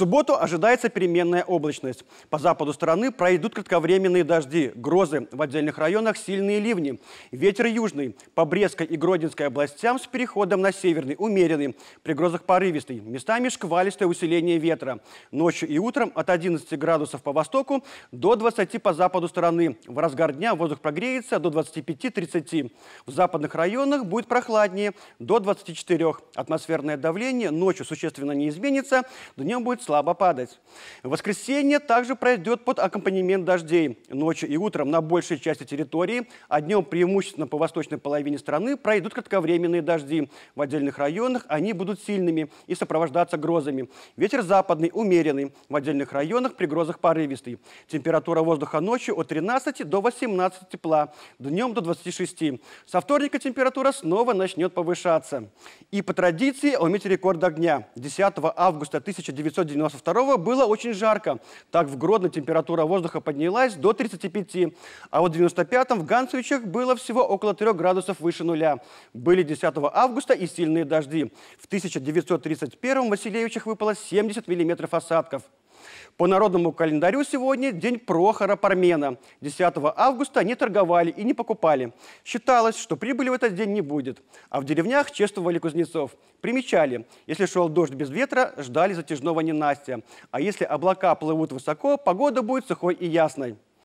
субботу ожидается переменная облачность. По западу страны пройдут кратковременные дожди, грозы, в отдельных районах сильные ливни. Ветер южный, по Брестской и Гродинской областям с переходом на северный, умеренный. При грозах порывистый, местами шквалистое усиление ветра. Ночью и утром от 11 градусов по востоку до 20 по западу страны. В разгар дня воздух прогреется до 25-30. В западных районах будет прохладнее, до 24. Атмосферное давление ночью существенно не изменится, днем будет слабо падать. Воскресенье также пройдет под аккомпанемент дождей. Ночью и утром на большей части территории, а днем преимущественно по восточной половине страны пройдут кратковременные дожди. В отдельных районах они будут сильными и сопровождаться грозами. Ветер западный умеренный, в отдельных районах при грозах порывистый. Температура воздуха ночью от 13 до 18 тепла, днем до 26. Со вторника температура снова начнет повышаться. И по традиции он рекорд огня. 10 августа 1990 92 го было очень жарко. Так в Гродно температура воздуха поднялась до 35, а вот в 95-м в Ганцевичах было всего около 3 градусов выше нуля. Были 10 августа и сильные дожди. В 1931-м в Василевичах выпало 70 миллиметров осадков. По народному календарю сегодня день Прохора Пармена. 10 августа не торговали и не покупали. Считалось, что прибыли в этот день не будет. А в деревнях чествовали кузнецов. Примечали, если шел дождь без ветра, ждали затяжного ненастья. А если облака плывут высоко, погода будет сухой и ясной.